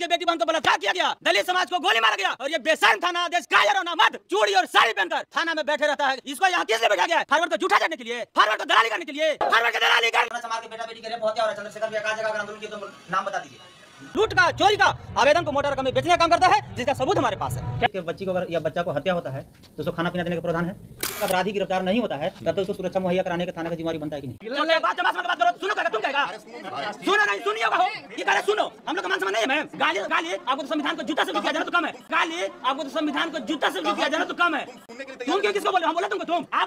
के बेटी बहन को बलात्कार किया गया दलित समाज को गोली मारा गया और ये बेसान थाना आदेश कायर होना मत चूड़ी और साड़ी पहनकर थाना में बैठे रहता है इसको यहाँ किसने बैठा गया फार्मर को जूठा करने के लिए फार्मर को दलाली करने के लिए फार्मर को दलाली कर समाज के बेटा बेटी करे बहुत चंद्रशेखर तो नाम बता दीजिए लूट का चोरी का आवेदन को मोटा रकम बेचने का काम करता है जिसका सबूत हमारे पास है क्या बच्ची को अगर या बच्चा को हत्या होता है तो उसको खाना पीना देने का प्रावधान है अपराधी गिरफ्तार नहीं होता है तब तक तो उसको सुरक्षा मुहैया कराने का थाना का जिम्मेवारी बनता है कि नहीं सुनो नहीं ये कह सुनो हम लोग मान नहीं है मैम गाली गाली आपको तो संविधान को जूता से किया जाना तो कम है गाली आपको तो संविधान को जूता से किया जाना तो कम है हाँ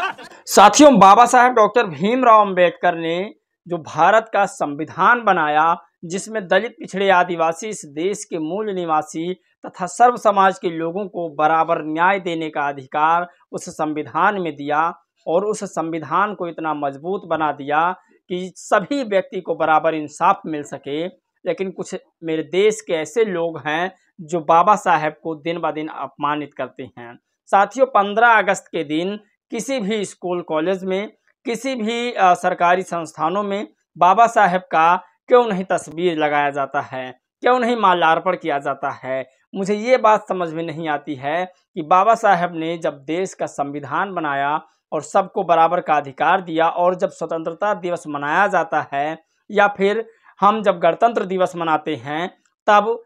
हाँ साथियों बाबा साहब डॉक्टर भीमराव अंबेडकर ने जो भारत का संविधान बनाया जिसमें दलित पिछड़े आदिवासी इस देश के मूल निवासी तथा सर्व समाज के लोगों को बराबर न्याय देने का अधिकार उस संविधान में दिया और उस संविधान को इतना मजबूत बना दिया कि सभी व्यक्ति को बराबर इंसाफ मिल सके लेकिन कुछ मेरे देश के ऐसे लोग हैं जो बाबा साहेब को दिन ब दिन अपमानित करते हैं साथियों पंद्रह अगस्त के दिन किसी भी स्कूल कॉलेज में किसी भी सरकारी संस्थानों में बाबा साहेब का क्यों नहीं तस्वीर लगाया जाता है क्यों नहीं माल्यार्पण किया जाता है मुझे ये बात समझ में नहीं आती है कि बाबा साहब ने जब देश का संविधान बनाया और सबको बराबर का अधिकार दिया और जब स्वतंत्रता दिवस मनाया जाता है या फिर हम जब गणतंत्र दिवस मनाते हैं तब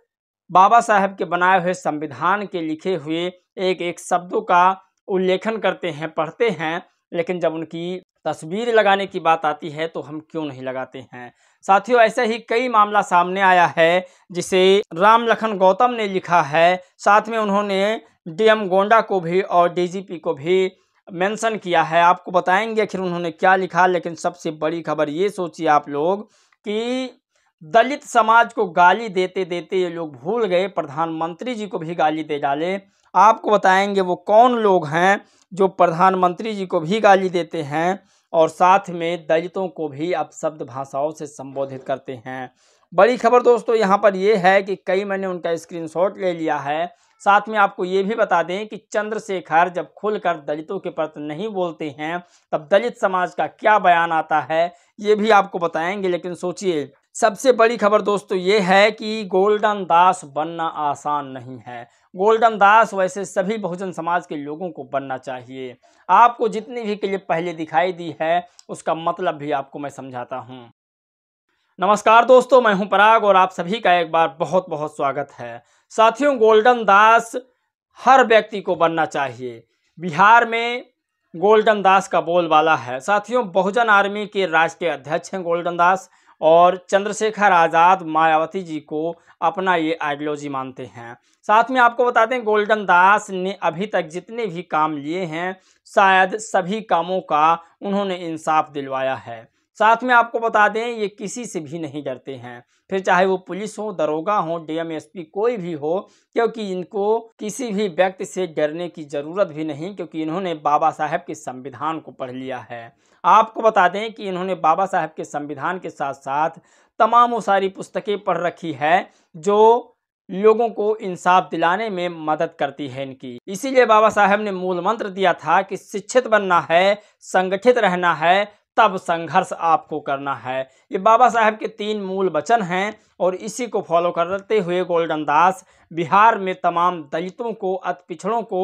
बाबा साहब के बनाए हुए संविधान के लिखे हुए एक एक शब्दों का उल्लेखन करते हैं पढ़ते हैं लेकिन जब उनकी तस्वीर लगाने की बात आती है तो हम क्यों नहीं लगाते हैं साथियों ऐसे ही कई मामला सामने आया है जिसे राम लखन गौतम ने लिखा है साथ में उन्होंने डीएम गोंडा को भी और डीजीपी को भी मेंशन किया है आपको बताएंगे आखिर उन्होंने क्या लिखा लेकिन सबसे बड़ी खबर ये सोचिए आप लोग कि दलित समाज को गाली देते देते ये लोग भूल गए प्रधानमंत्री जी को भी गाली दे डाले आपको बताएंगे वो कौन लोग हैं जो प्रधानमंत्री जी को भी गाली देते हैं और साथ में दलितों को भी अपशब्द भाषाओं से संबोधित करते हैं बड़ी खबर दोस्तों यहाँ पर यह है कि कई मैंने उनका स्क्रीनशॉट ले लिया है साथ में आपको ये भी बता दें कि चंद्रशेखर जब खुलकर दलितों के प्रति नहीं बोलते हैं तब दलित समाज का क्या बयान आता है ये भी आपको बताएंगे लेकिन सोचिए सबसे बड़ी खबर दोस्तों ये है कि गोल्डन दास बनना आसान नहीं है गोल्डन दास वैसे सभी बहुजन समाज के लोगों को बनना चाहिए आपको जितनी भी क्लिप पहले दिखाई दी है उसका मतलब भी आपको मैं समझाता हूँ नमस्कार दोस्तों मैं हूं पराग और आप सभी का एक बार बहुत बहुत स्वागत है साथियों गोल्डन दास हर व्यक्ति को बनना चाहिए बिहार में गोल्डन दास का बोलबाला है साथियों बहुजन आर्मी के राष्ट्रीय अध्यक्ष हैं गोल्डन दास और चंद्रशेखर आज़ाद मायावती जी को अपना ये आइडियोलॉजी मानते हैं साथ में आपको बताते हैं गोल्डन दास ने अभी तक जितने भी काम लिए हैं शायद सभी कामों का उन्होंने इंसाफ दिलवाया है साथ में आपको बता दें ये किसी से भी नहीं डरते हैं फिर चाहे वो पुलिस हो दरोगा हो डीएमएसपी कोई भी हो क्योंकि इनको किसी भी व्यक्ति से डरने की ज़रूरत भी नहीं क्योंकि इन्होंने बाबा साहब के संविधान को पढ़ लिया है आपको बता दें कि इन्होंने बाबा साहब के संविधान के साथ साथ तमाम वो सारी पुस्तकें पढ़ रखी है जो लोगों को इंसाफ दिलाने में मदद करती है इनकी इसीलिए बाबा साहब ने मूल मंत्र दिया था कि शिक्षित बनना है संगठित रहना है तब संघर्ष आपको करना है ये बाबा साहब के तीन मूल वचन हैं और इसी को फॉलो करते हुए गोल्डन दास बिहार में तमाम दलितों को अति पिछड़ों को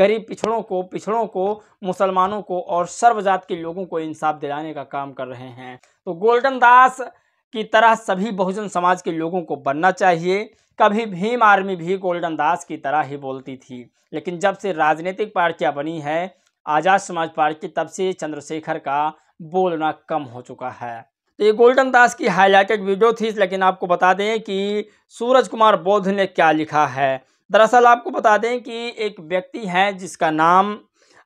गरीब पिछड़ों को पिछड़ों को मुसलमानों को और सर्वजात के लोगों को इंसाफ दिलाने का काम कर रहे हैं तो गोल्डन दास की तरह सभी बहुजन समाज के लोगों को बनना चाहिए कभी भीम आर्मी भी गोल्डन दास की तरह ही बोलती थी लेकिन जब से राजनीतिक पार्टियाँ बनी है आज़ाद समाज पार्टी तब से चंद्रशेखर का बोलना कम हो चुका है तो ये गोल्डन दास की हाईलाइटेड वीडियो थी लेकिन आपको बता दें कि सूरज कुमार बौद्ध ने क्या लिखा है दरअसल आपको बता दें कि एक व्यक्ति है जिसका नाम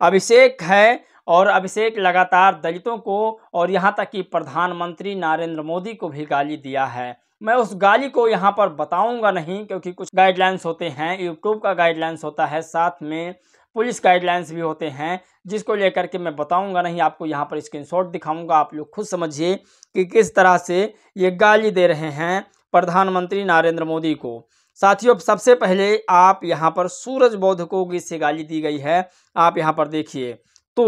अभिषेक है और अभिषेक लगातार दलितों को और यहाँ तक कि प्रधानमंत्री नरेंद्र मोदी को भी गाली दिया है मैं उस गाली को यहाँ पर बताऊँगा नहीं क्योंकि कुछ गाइडलाइंस होते हैं यूट्यूब का गाइडलाइंस होता है साथ में पुलिस गाइडलाइंस भी होते हैं जिसको लेकर के मैं बताऊंगा नहीं आपको यहाँ पर स्क्रीनशॉट दिखाऊंगा आप लोग खुद समझिए कि किस तरह से ये गाली दे रहे हैं प्रधानमंत्री नरेंद्र मोदी को साथियों सबसे पहले आप यहाँ पर सूरज बौद्ध को किससे गाली दी गई है आप यहाँ पर देखिए तो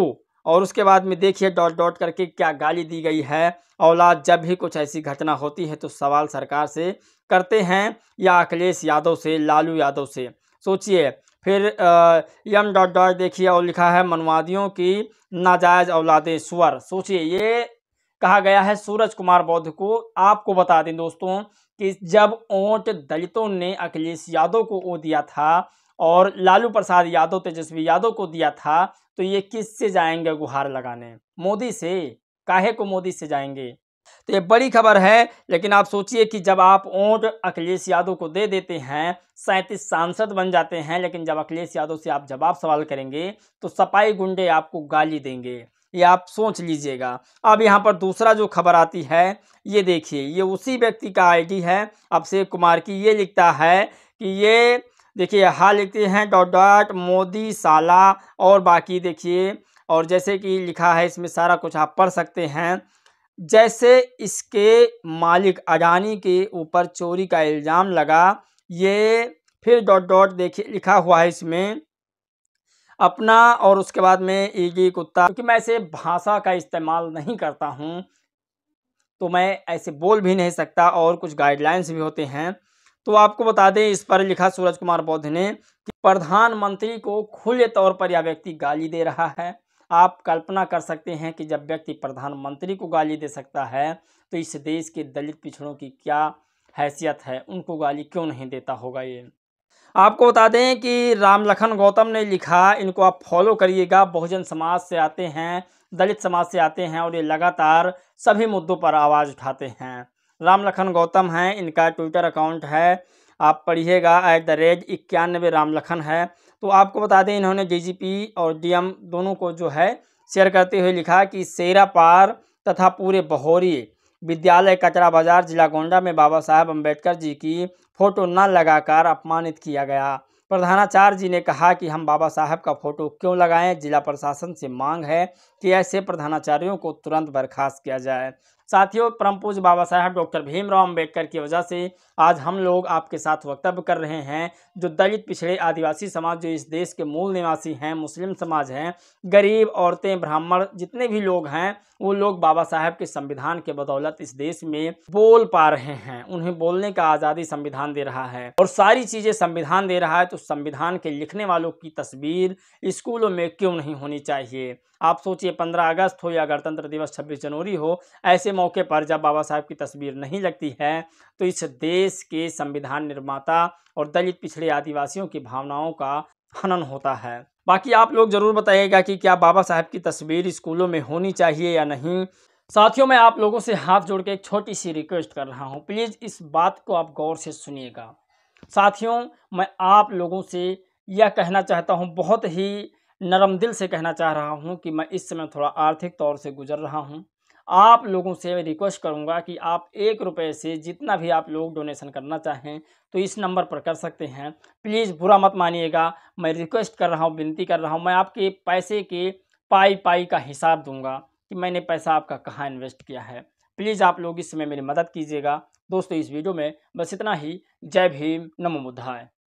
और उसके बाद में देखिए डॉट डॉट करके क्या गाली दी गई है औलाद जब भी कुछ ऐसी घटना होती है तो सवाल सरकार से करते हैं या अखिलेश यादव से लालू यादव से सोचिए फिर यम डॉट डॉट देखिए और लिखा है मनवादियों की नाजायज़ औलादें सुअर सोचिए ये कहा गया है सूरज कुमार बौद्ध को आपको बता दें दोस्तों कि जब ओट दलितों ने अखिलेश यादव को ओ दिया था और लालू प्रसाद यादव तेजस्वी यादव को दिया था तो ये किस से जाएंगे गुहार लगाने मोदी से काहे को मोदी से जाएंगे तो ये बड़ी खबर है लेकिन आप सोचिए कि जब आप वोट अखिलेश यादव को दे देते हैं सैंतीस सांसद बन जाते हैं लेकिन जब अखिलेश यादव से आप जवाब सवाल करेंगे तो सपाई गुंडे आपको गाली देंगे ये आप सोच लीजिएगा अब यहाँ पर दूसरा जो खबर आती है ये देखिए ये उसी व्यक्ति का आईडी है अभिषेक कुमार की ये लिखता है कि ये देखिए हाँ लिखते हैं डॉट डॉट मोदी साला और बाकी देखिए और जैसे कि लिखा है इसमें सारा कुछ आप पढ़ सकते हैं जैसे इसके मालिक अडानी के ऊपर चोरी का इल्ज़ाम लगा ये फिर डॉट डॉट देखिए लिखा हुआ है इसमें अपना और उसके बाद में एक कुत्ता क्योंकि मैं ऐसे भाषा का इस्तेमाल नहीं करता हूँ तो मैं ऐसे बोल भी नहीं सकता और कुछ गाइडलाइंस भी होते हैं तो आपको बता दें इस पर लिखा सूरज कुमार बौद्ध ने कि प्रधानमंत्री को खुले तौर पर यह व्यक्ति गाली दे रहा है आप कल्पना कर सकते हैं कि जब व्यक्ति प्रधानमंत्री को गाली दे सकता है तो इस देश के दलित पिछड़ों की क्या हैसियत है उनको गाली क्यों नहीं देता होगा ये आपको बता दें कि राम लखन गौतम ने लिखा इनको आप फॉलो करिएगा बहुजन समाज से आते हैं दलित समाज से आते हैं और ये लगातार सभी मुद्दों पर आवाज़ उठाते हैं राम लखन गौतम हैं इनका ट्विटर अकाउंट है आप पढ़िएगा एट द रेट इक्यानवे राम लखन है तो आपको बता दें इन्होंने डीजीपी और डीएम दोनों को जो है शेयर करते हुए लिखा कि सेरा पार तथा पूरे बहोरी विद्यालय कचरा बाजार जिला गोंडा में बाबा साहब अम्बेडकर जी की फ़ोटो न लगाकर अपमानित किया गया प्रधानाचार्य जी ने कहा कि हम बाबा साहब का फ़ोटो क्यों लगाएं जिला प्रशासन से मांग है कि ऐसे प्रधानाचार्यों को तुरंत बर्खास्त किया जाए साथियों परम पूज बाबा साहेब डॉक्टर भीमराव अम्बेडकर की वजह से आज हम लोग आपके साथ वक्तव्य कर रहे हैं जो दलित पिछड़े आदिवासी समाज जो इस देश के मूल निवासी हैं मुस्लिम समाज हैं गरीब औरतें ब्राह्मण जितने भी लोग हैं वो लोग बाबा साहेब के संविधान के बदौलत इस देश में बोल पा रहे हैं उन्हें बोलने का आज़ादी संविधान दे रहा है और सारी चीज़ें संविधान दे रहा है तो संविधान के लिखने वालों की तस्वीर स्कूलों में क्यों नहीं होनी चाहिए आप सोचिए पंद्रह अगस्त हो या गणतंत्र दिवस छब्बीस जनवरी हो ऐसे मौके पर जब बाबा साहब की तस्वीर नहीं लगती है तो इस देश के संविधान निर्माता और दलित पिछड़े आदिवासियों की भावनाओं का हनन होता है बाकी आप लोग ज़रूर बताइएगा कि क्या बाबा साहब की तस्वीर स्कूलों में होनी चाहिए या नहीं साथियों मैं आप लोगों से हाथ जोड़ के एक छोटी सी रिक्वेस्ट कर रहा हूँ प्लीज़ इस बात को आप गौर से सुनिएगा साथियों मैं आप लोगों से यह कहना चाहता हूँ बहुत ही नरम दिल से कहना चाह रहा हूँ कि मैं इस समय थोड़ा आर्थिक तौर से गुजर रहा हूँ आप लोगों से मैं रिक्वेस्ट करूंगा कि आप एक रुपये से जितना भी आप लोग डोनेशन करना चाहें तो इस नंबर पर कर सकते हैं प्लीज़ बुरा मत मानिएगा मैं रिक्वेस्ट कर रहा हूँ विनती कर रहा हूँ मैं आपके पैसे के पाई पाई का हिसाब दूंगा कि मैंने पैसा आपका कहाँ इन्वेस्ट किया है प्लीज़ आप लोग इसमें मेरी मदद कीजिएगा दोस्तों इस वीडियो में बस इतना ही जय भीम नमो बुद्धाय